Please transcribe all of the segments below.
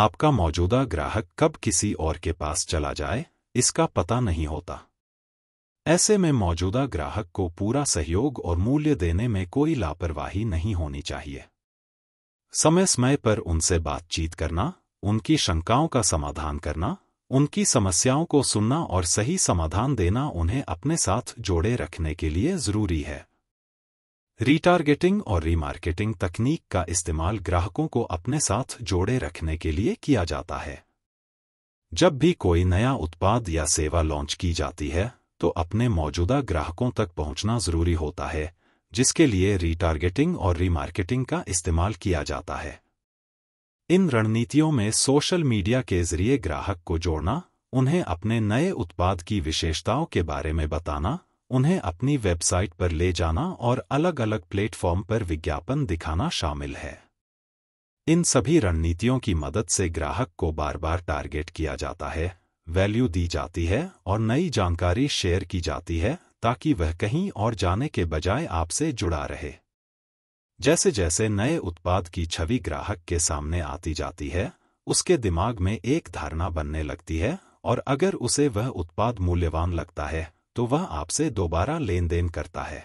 आपका मौजूदा ग्राहक कब किसी और के पास चला जाए इसका पता नहीं होता ऐसे में मौजूदा ग्राहक को पूरा सहयोग और मूल्य देने में कोई लापरवाही नहीं होनी चाहिए समय समय पर उनसे बातचीत करना उनकी शंकाओं का समाधान करना उनकी समस्याओं को सुनना और सही समाधान देना उन्हें अपने साथ जोड़े रखने के लिए जरूरी है रीटारगेटिंग और रीमार्केटिंग तकनीक का इस्तेमाल ग्राहकों को अपने साथ जोड़े रखने के लिए किया जाता है जब भी कोई नया उत्पाद या सेवा लॉन्च की जाती है तो अपने मौजूदा ग्राहकों तक पहुंचना जरूरी होता है जिसके लिए रीटारगेटिंग और रीमार्केटिंग का इस्तेमाल किया जाता है इन रणनीतियों में सोशल मीडिया के जरिए ग्राहक को जोड़ना उन्हें अपने नए उत्पाद की विशेषताओं के बारे में बताना उन्हें अपनी वेबसाइट पर ले जाना और अलग अलग प्लेटफॉर्म पर विज्ञापन दिखाना शामिल है इन सभी रणनीतियों की मदद से ग्राहक को बार बार टारगेट किया जाता है वैल्यू दी जाती है और नई जानकारी शेयर की जाती है ताकि वह कहीं और जाने के बजाय आपसे जुड़ा रहे जैसे जैसे नए उत्पाद की छवि ग्राहक के सामने आती जाती है उसके दिमाग में एक धारणा बनने लगती है और अगर उसे वह उत्पाद मूल्यवान लगता है तो वह आपसे दोबारा लेन देन करता है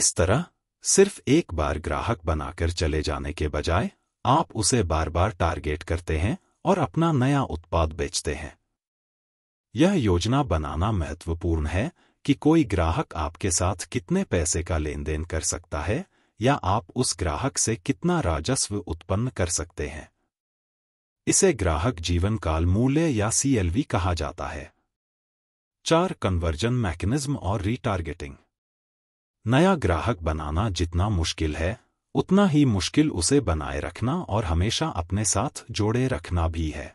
इस तरह सिर्फ एक बार ग्राहक बनाकर चले जाने के बजाय आप उसे बार बार टारगेट करते हैं और अपना नया उत्पाद बेचते हैं यह योजना बनाना महत्वपूर्ण है कि कोई ग्राहक आपके साथ कितने पैसे का लेन देन कर सकता है या आप उस ग्राहक से कितना राजस्व उत्पन्न कर सकते हैं इसे ग्राहक जीवन काल मूल्य या सीएलवी कहा जाता है चार कन्वर्जन मैकेनिज्म और रीटारगेटिंग नया ग्राहक बनाना जितना मुश्किल है उतना ही मुश्किल उसे बनाए रखना और हमेशा अपने साथ जोड़े रखना भी है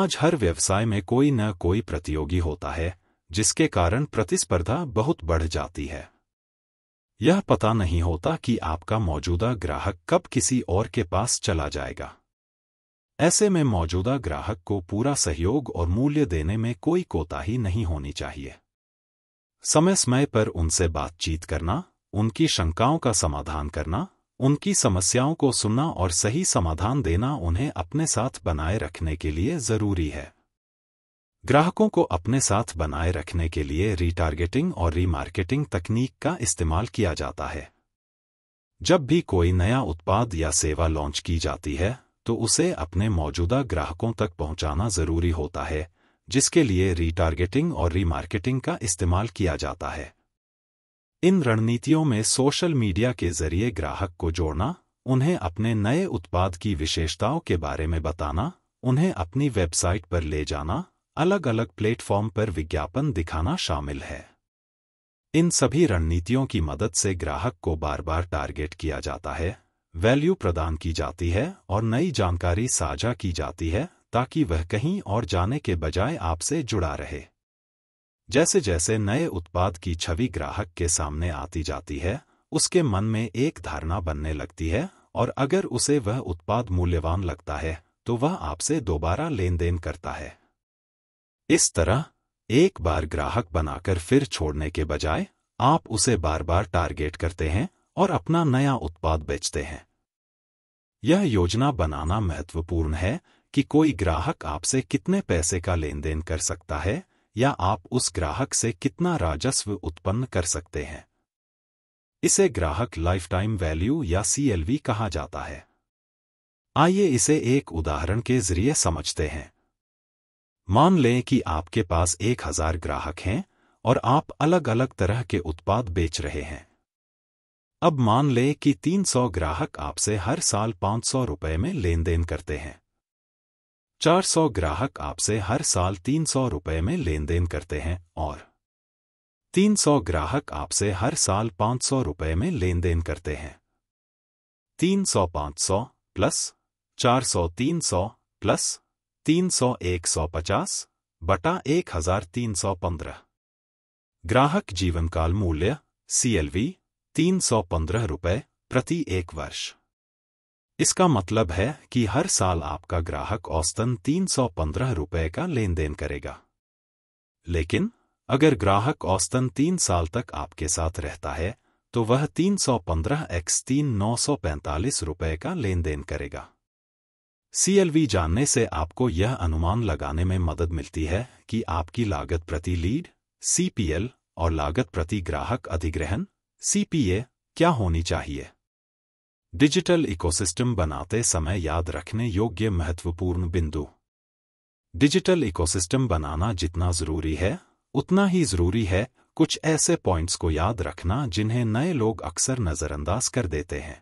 आज हर व्यवसाय में कोई न कोई प्रतियोगी होता है जिसके कारण प्रतिस्पर्धा बहुत बढ़ जाती है यह पता नहीं होता कि आपका मौजूदा ग्राहक कब किसी और के पास चला जाएगा ऐसे में मौजूदा ग्राहक को पूरा सहयोग और मूल्य देने में कोई कोताही नहीं होनी चाहिए समय समय पर उनसे बातचीत करना उनकी शंकाओं का समाधान करना उनकी समस्याओं को सुनना और सही समाधान देना उन्हें अपने साथ बनाए रखने के लिए जरूरी है ग्राहकों को अपने साथ बनाए रखने के लिए रीटारगेटिंग और रीमार्केटिंग तकनीक का इस्तेमाल किया जाता है जब भी कोई नया उत्पाद या सेवा लॉन्च की जाती है तो उसे अपने मौजूदा ग्राहकों तक पहुंचाना जरूरी होता है जिसके लिए रीटारगेटिंग और रीमार्केटिंग का इस्तेमाल किया जाता है इन रणनीतियों में सोशल मीडिया के जरिए ग्राहक को जोड़ना उन्हें अपने नए उत्पाद की विशेषताओं के बारे में बताना उन्हें अपनी वेबसाइट पर ले जाना अलग अलग प्लेटफॉर्म पर विज्ञापन दिखाना शामिल है इन सभी रणनीतियों की मदद से ग्राहक को बार बार टारगेट किया जाता है वैल्यू प्रदान की जाती है और नई जानकारी साझा की जाती है ताकि वह कहीं और जाने के बजाय आपसे जुड़ा रहे जैसे जैसे नए उत्पाद की छवि ग्राहक के सामने आती जाती है उसके मन में एक धारणा बनने लगती है और अगर उसे वह उत्पाद मूल्यवान लगता है तो वह आपसे दोबारा लेन देन करता है इस तरह एक बार ग्राहक बनाकर फिर छोड़ने के बजाय आप उसे बार बार टारगेट करते हैं और अपना नया उत्पाद बेचते हैं यह योजना बनाना महत्वपूर्ण है कि कोई ग्राहक आपसे कितने पैसे का लेन देन कर सकता है या आप उस ग्राहक से कितना राजस्व उत्पन्न कर सकते हैं इसे ग्राहक लाइफटाइम वैल्यू या सीएलवी कहा जाता है आइए इसे एक उदाहरण के जरिए समझते हैं मान लें कि आपके पास एक हजार ग्राहक हैं और आप अलग अलग तरह के उत्पाद बेच रहे हैं अब मान लें कि 300 ग्राहक आपसे हर साल पांच रुपए में लेन देन करते हैं 400 ग्राहक आपसे हर साल 300 रुपए में लेन देन करते हैं और 300 ग्राहक आपसे हर साल 500 रुपए में लेन देन करते हैं 300 सौ प्लस 400 सौ प्लस 300 पचास बटा 1315 ग्राहक जीवनकाल मूल्य सीएलवी तीन सौ पंद्रह रुपये प्रति एक वर्ष इसका मतलब है कि हर साल आपका ग्राहक औसतन तीन सौ पंद्रह रुपये का लेन देन करेगा लेकिन अगर ग्राहक औसतन तीन साल तक आपके साथ रहता है तो वह तीन सौ पंद्रह एक्स तीन नौ सौ पैंतालीस रुपये का लेन देन करेगा सीएलवी जानने से आपको यह अनुमान लगाने में मदद मिलती है कि आपकी लागत प्रति लीड सीपीएल और लागत प्रति ग्राहक अधिग्रहण सीपीए क्या होनी चाहिए डिजिटल इकोसिस्टम बनाते समय याद रखने योग्य महत्वपूर्ण बिंदु डिजिटल इकोसिस्टम बनाना जितना ज़रूरी है उतना ही ज़रूरी है कुछ ऐसे पॉइंट्स को याद रखना जिन्हें नए लोग अक्सर नज़रअंदाज कर देते हैं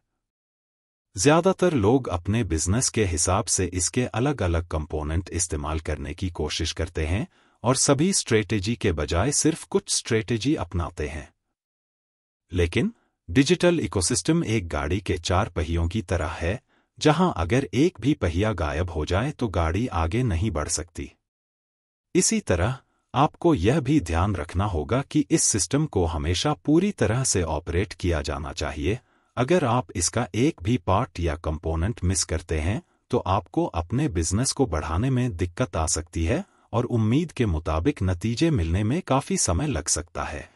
ज़्यादातर लोग अपने बिजनेस के हिसाब से इसके अलग अलग कंपोनेंट इस्तेमाल करने की कोशिश करते हैं और सभी स्ट्रेटेजी के बजाय सिर्फ कुछ स्ट्रेटेजी अपनाते हैं लेकिन डिजिटल इकोसिस्टम एक गाड़ी के चार पहियों की तरह है जहां अगर एक भी पहिया गायब हो जाए तो गाड़ी आगे नहीं बढ़ सकती इसी तरह आपको यह भी ध्यान रखना होगा कि इस सिस्टम को हमेशा पूरी तरह से ऑपरेट किया जाना चाहिए अगर आप इसका एक भी पार्ट या कंपोनेंट मिस करते हैं तो आपको अपने बिजनेस को बढ़ाने में दिक्कत आ सकती है और उम्मीद के मुताबिक नतीजे मिलने में काफ़ी समय लग सकता है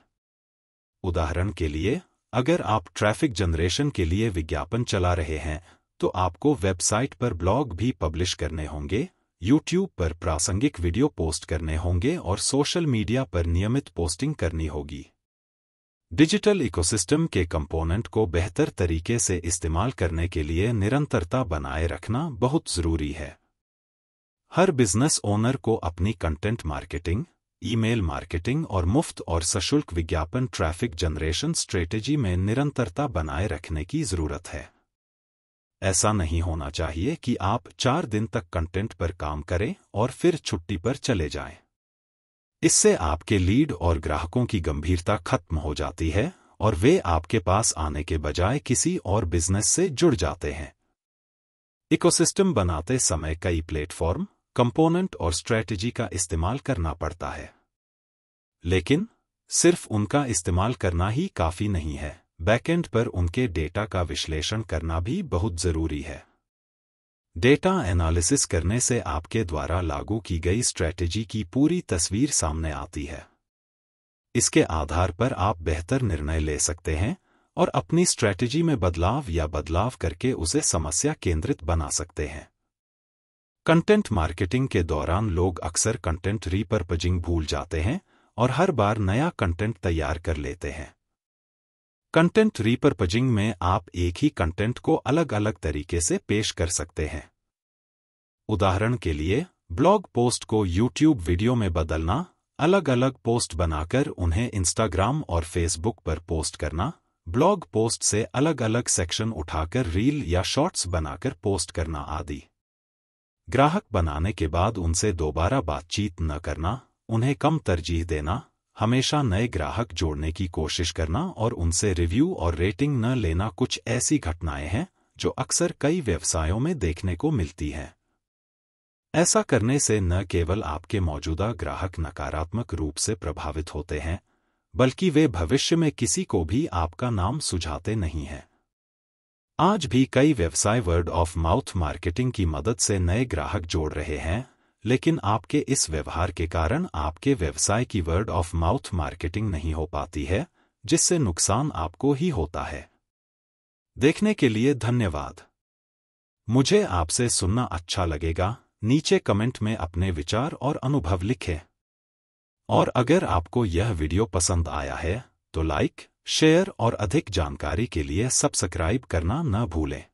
उदाहरण के लिए अगर आप ट्रैफिक जनरेशन के लिए विज्ञापन चला रहे हैं तो आपको वेबसाइट पर ब्लॉग भी पब्लिश करने होंगे यूट्यूब पर प्रासंगिक वीडियो पोस्ट करने होंगे और सोशल मीडिया पर नियमित पोस्टिंग करनी होगी डिजिटल इकोसिस्टम के कंपोनेंट को बेहतर तरीके से इस्तेमाल करने के लिए निरंतरता बनाए रखना बहुत ज़रूरी है हर बिजनेस ओनर को अपनी कंटेंट मार्केटिंग ईमेल मार्केटिंग और मुफ्त और सशुल्क विज्ञापन ट्रैफिक जनरेशन स्ट्रेटेजी में निरंतरता बनाए रखने की जरूरत है ऐसा नहीं होना चाहिए कि आप चार दिन तक कंटेंट पर काम करें और फिर छुट्टी पर चले जाएं। इससे आपके लीड और ग्राहकों की गंभीरता खत्म हो जाती है और वे आपके पास आने के बजाय किसी और बिजनेस से जुड़ जाते हैं इकोसिस्टम बनाते समय कई प्लेटफॉर्म कंपोनेंट और स्ट्रेटजी का इस्तेमाल करना पड़ता है लेकिन सिर्फ उनका इस्तेमाल करना ही काफ़ी नहीं है बैकएंड पर उनके डेटा का विश्लेषण करना भी बहुत ज़रूरी है डेटा एनालिसिस करने से आपके द्वारा लागू की गई स्ट्रेटजी की पूरी तस्वीर सामने आती है इसके आधार पर आप बेहतर निर्णय ले सकते हैं और अपनी स्ट्रेटजी में बदलाव या बदलाव करके उसे समस्या केंद्रित बना सकते हैं कंटेंट मार्केटिंग के दौरान लोग अक्सर कंटेंट रीपर्पजिंग भूल जाते हैं और हर बार नया कंटेंट तैयार कर लेते हैं कंटेंट रीपर्पजिंग में आप एक ही कंटेंट को अलग अलग तरीके से पेश कर सकते हैं उदाहरण के लिए ब्लॉग पोस्ट को यूट्यूब वीडियो में बदलना अलग अलग पोस्ट बनाकर उन्हें इंस्टाग्राम और फेसबुक पर पोस्ट करना ब्लॉग पोस्ट से अलग अलग सेक्शन उठाकर रील या शॉर्ट्स बनाकर पोस्ट करना आदि ग्राहक बनाने के बाद उनसे दोबारा बातचीत न करना उन्हें कम तरजीह देना हमेशा नए ग्राहक जोड़ने की कोशिश करना और उनसे रिव्यू और रेटिंग न लेना कुछ ऐसी घटनाएं हैं जो अक्सर कई व्यवसायों में देखने को मिलती हैं ऐसा करने से न केवल आपके मौजूदा ग्राहक नकारात्मक रूप से प्रभावित होते हैं बल्कि वे भविष्य में किसी को भी आपका नाम सुझाते नहीं हैं आज भी कई व्यवसाय वर्ड ऑफ माउथ मार्केटिंग की मदद से नए ग्राहक जोड़ रहे हैं लेकिन आपके इस व्यवहार के कारण आपके व्यवसाय की वर्ड ऑफ माउथ मार्केटिंग नहीं हो पाती है जिससे नुकसान आपको ही होता है देखने के लिए धन्यवाद मुझे आपसे सुनना अच्छा लगेगा नीचे कमेंट में अपने विचार और अनुभव लिखें और अगर आपको यह वीडियो पसंद आया है तो लाइक शेयर और अधिक जानकारी के लिए सब्सक्राइब करना न भूलें